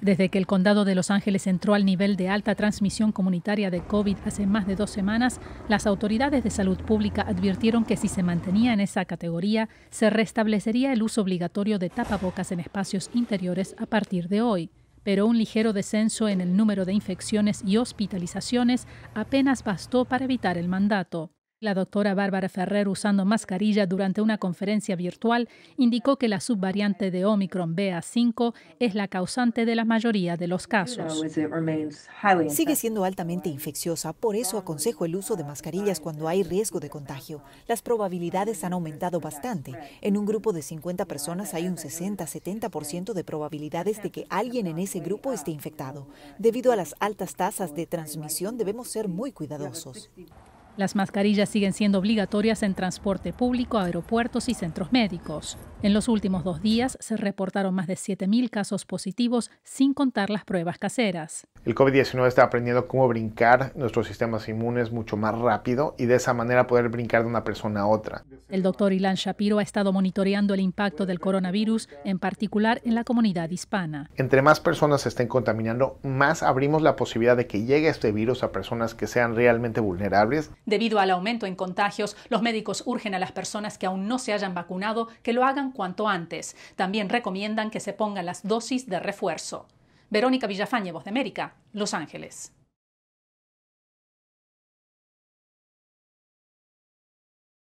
Desde que el condado de Los Ángeles entró al nivel de alta transmisión comunitaria de COVID hace más de dos semanas, las autoridades de salud pública advirtieron que si se mantenía en esa categoría, se restablecería el uso obligatorio de tapabocas en espacios interiores a partir de hoy. Pero un ligero descenso en el número de infecciones y hospitalizaciones apenas bastó para evitar el mandato. La doctora Bárbara Ferrer, usando mascarilla durante una conferencia virtual, indicó que la subvariante de Omicron BA5 es la causante de la mayoría de los casos. Sigue siendo altamente infecciosa, por eso aconsejo el uso de mascarillas cuando hay riesgo de contagio. Las probabilidades han aumentado bastante. En un grupo de 50 personas hay un 60-70% de probabilidades de que alguien en ese grupo esté infectado. Debido a las altas tasas de transmisión, debemos ser muy cuidadosos. Las mascarillas siguen siendo obligatorias en transporte público, aeropuertos y centros médicos. En los últimos dos días se reportaron más de 7.000 casos positivos sin contar las pruebas caseras. El COVID-19 está aprendiendo cómo brincar nuestros sistemas inmunes mucho más rápido y de esa manera poder brincar de una persona a otra. El doctor Ilan Shapiro ha estado monitoreando el impacto del coronavirus, en particular en la comunidad hispana. Entre más personas se estén contaminando, más abrimos la posibilidad de que llegue este virus a personas que sean realmente vulnerables. Debido al aumento en contagios, los médicos urgen a las personas que aún no se hayan vacunado que lo hagan cuanto antes. También recomiendan que se pongan las dosis de refuerzo. Verónica Villafañe, Voz de América, Los Ángeles.